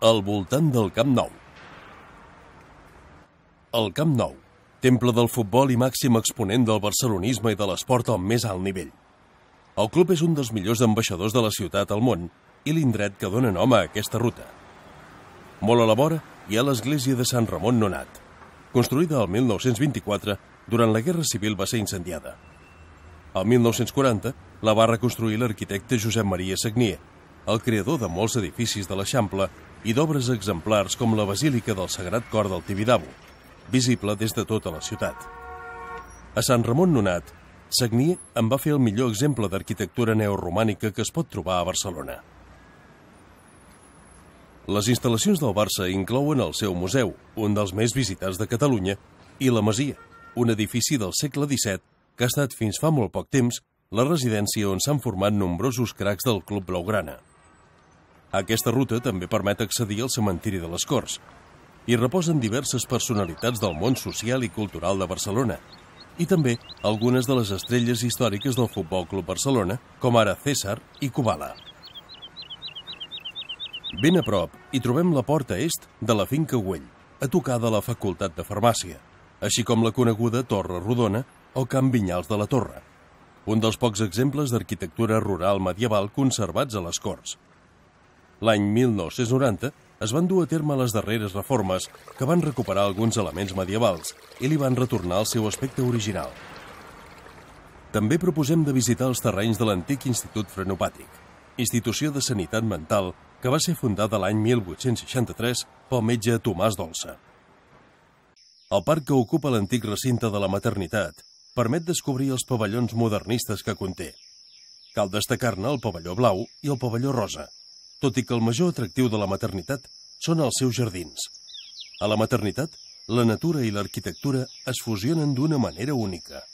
al voltant del Camp Nou. El Camp Nou, temple del futbol i màxim exponent del barcelonisme i de l'esport al més alt nivell. El club és un dels millors ambaixadors de la ciutat al món i l'indret que dona nom a aquesta ruta. Molt a la vora hi ha l'església de Sant Ramon Nonat. Construïda el 1924, durant la Guerra Civil va ser incendiada. El 1940 la va reconstruir l'arquitecte Josep Maria Sagnier, el creador de molts edificis de l'Eixample i d'obres exemplars com la Basílica del Sagrat Cor del Tibidabo, visible des de tota la ciutat. A Sant Ramon Nonat, Sagní en va fer el millor exemple d'arquitectura neoromànica que es pot trobar a Barcelona. Les instal·lacions del Barça inclouen el seu museu, un dels més visitats de Catalunya, i la Masia, un edifici del segle XVII que ha estat fins fa molt poc temps la residència on s'han format nombrosos cracs del Club Blaugrana. Aquesta ruta també permet accedir al cementiri de les Corts. Hi reposen diverses personalitats del món social i cultural de Barcelona i també algunes de les estrelles històriques del Futbol Club Barcelona, com ara César i Kubala. Ben a prop hi trobem la porta est de la finca Güell, a tocar de la Facultat de Farmàcia, així com la coneguda Torre Rodona o Camp Vinyals de la Torre, un dels pocs exemples d'arquitectura rural medieval conservats a les Corts – L'any 1990 es van dur a terme les darreres reformes que van recuperar alguns elements medievals i li van retornar el seu aspecte original. També proposem de visitar els terrenys de l'antic Institut Frenopàtic, institució de sanitat mental que va ser fundada l'any 1863 pel metge Tomàs Dolça. El parc que ocupa l'antic recinte de la maternitat permet descobrir els pavellons modernistes que conté. Cal destacar-ne el pavelló blau i el pavelló rosa – tot i que el major atractiu de la maternitat són els seus jardins. A la maternitat, la natura i l'arquitectura es fusionen d'una manera única.